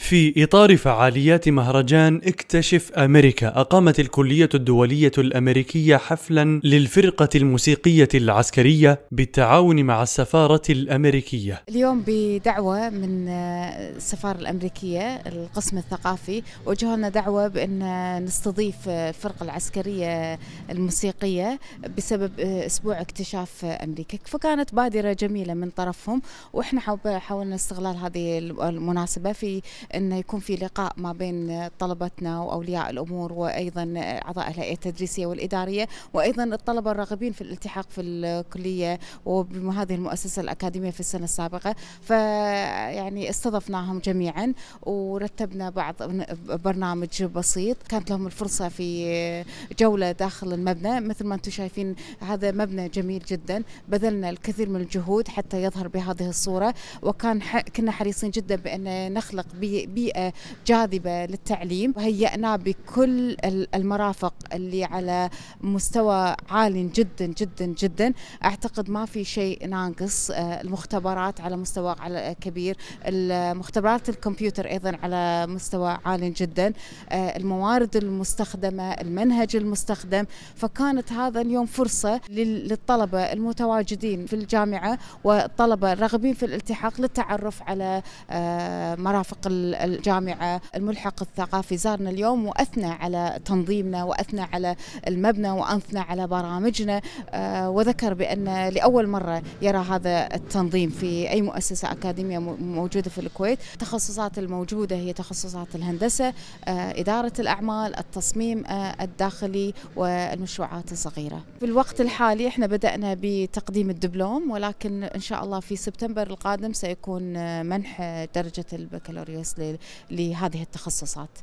في إطار فعاليات مهرجان اكتشف أمريكا أقامت الكلية الدولية الأمريكية حفلا للفرقة الموسيقية العسكرية بالتعاون مع السفارة الأمريكية اليوم بدعوة من آه، السفارة الأمريكية القسم الثقافي وجهنا دعوة بأن نستضيف آه، الفرقة العسكرية آه، الموسيقية بسبب أسبوع اكتشاف أمريكا فكانت بادرة جميلة من طرفهم وإحنا حاولنا استغلال هذه المناسبة في أن يكون في لقاء ما بين طلبتنا وأولياء الأمور وأيضا أعضاء الهيئة التدريسية والإدارية وأيضا الطلبة الراغبين في الالتحاق في الكلية وبهذه المؤسسة الأكاديمية في السنة السابقة فيعني استضفناهم جميعا ورتبنا بعض برنامج بسيط كانت لهم الفرصة في جولة داخل المبنى مثل ما أنتم شايفين هذا مبنى جميل جدا بذلنا الكثير من الجهود حتى يظهر بهذه الصورة وكان كنا حريصين جدا بأن نخلق به بيئة جاذبة للتعليم وهيئنا بكل المرافق اللي على مستوى عال جدا جدا جدا أعتقد ما في شيء ناقص آه، المختبرات على مستوى على كبير المختبرات الكمبيوتر أيضا على مستوى عال جدا آه، الموارد المستخدمة المنهج المستخدم فكانت هذا اليوم فرصة للطلبة المتواجدين في الجامعة والطلبة الراغبين في الالتحاق للتعرف على آه، مرافق الجامعة الملحق الثقافي زارنا اليوم وأثنى على تنظيمنا وأثنى على المبنى وأثنى على برامجنا آه، وذكر بأن لأول مرة يرى هذا التنظيم في أي مؤسسة أكاديمية موجودة في الكويت التخصصات الموجودة هي تخصصات الهندسة آه، إدارة الأعمال التصميم آه، الداخلي والمشروعات الصغيرة في الوقت الحالي احنا بدأنا بتقديم الدبلوم ولكن إن شاء الله في سبتمبر القادم سيكون منح درجة البكالوريوس لهذه التخصصات